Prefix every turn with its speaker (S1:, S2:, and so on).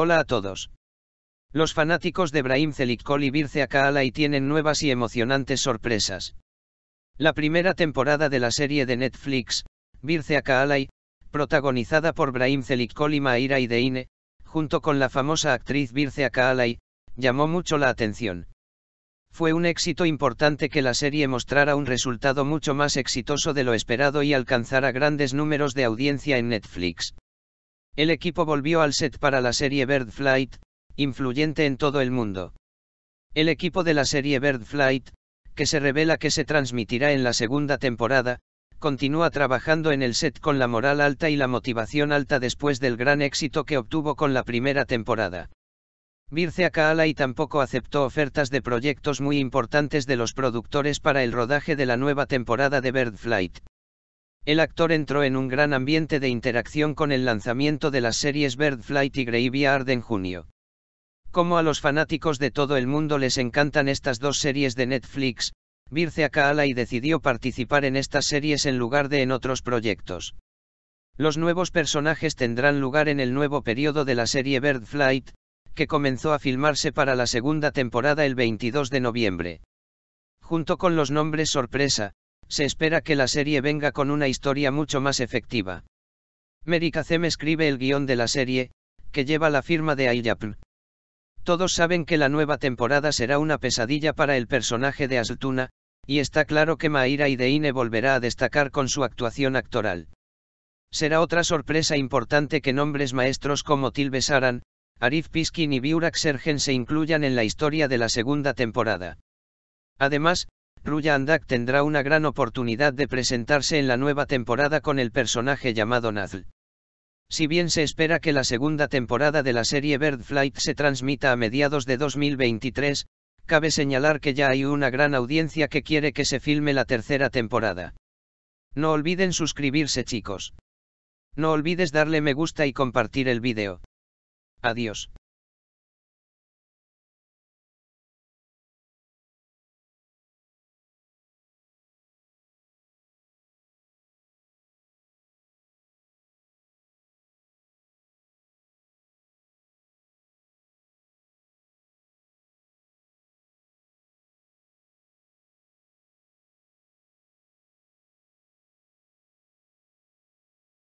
S1: Hola a todos. Los fanáticos de Brahim Zelitkol y Birce Akaalay tienen nuevas y emocionantes sorpresas. La primera temporada de la serie de Netflix, Birce Akaalay, protagonizada por Brahim Zelitkol y Maira Ideine, junto con la famosa actriz Birce Akaalay, llamó mucho la atención. Fue un éxito importante que la serie mostrara un resultado mucho más exitoso de lo esperado y alcanzara grandes números de audiencia en Netflix. El equipo volvió al set para la serie Bird Flight, influyente en todo el mundo. El equipo de la serie Bird Flight, que se revela que se transmitirá en la segunda temporada, continúa trabajando en el set con la moral alta y la motivación alta después del gran éxito que obtuvo con la primera temporada. Virce Kala y tampoco aceptó ofertas de proyectos muy importantes de los productores para el rodaje de la nueva temporada de Bird Flight. El actor entró en un gran ambiente de interacción con el lanzamiento de las series Bird Flight y Graveyard en junio. Como a los fanáticos de todo el mundo les encantan estas dos series de Netflix, Mircea y decidió participar en estas series en lugar de en otros proyectos. Los nuevos personajes tendrán lugar en el nuevo periodo de la serie Bird Flight, que comenzó a filmarse para la segunda temporada el 22 de noviembre. Junto con los nombres sorpresa, se espera que la serie venga con una historia mucho más efectiva. Mary escribe el guión de la serie, que lleva la firma de Ayyapn. Todos saben que la nueva temporada será una pesadilla para el personaje de Asltuna, y está claro que Maira Ideine volverá a destacar con su actuación actoral. Será otra sorpresa importante que nombres maestros como Tilbe Saran, Arif Piskin y Biurak Sergen se incluyan en la historia de la segunda temporada. Además, Ruya Andak tendrá una gran oportunidad de presentarse en la nueva temporada con el personaje llamado Nazl. Si bien se espera que la segunda temporada de la serie Bird Flight se transmita a mediados de 2023, cabe señalar que ya hay una gran audiencia que quiere que se filme la tercera temporada. No olviden suscribirse chicos. No olvides darle me gusta y compartir el vídeo. Adiós.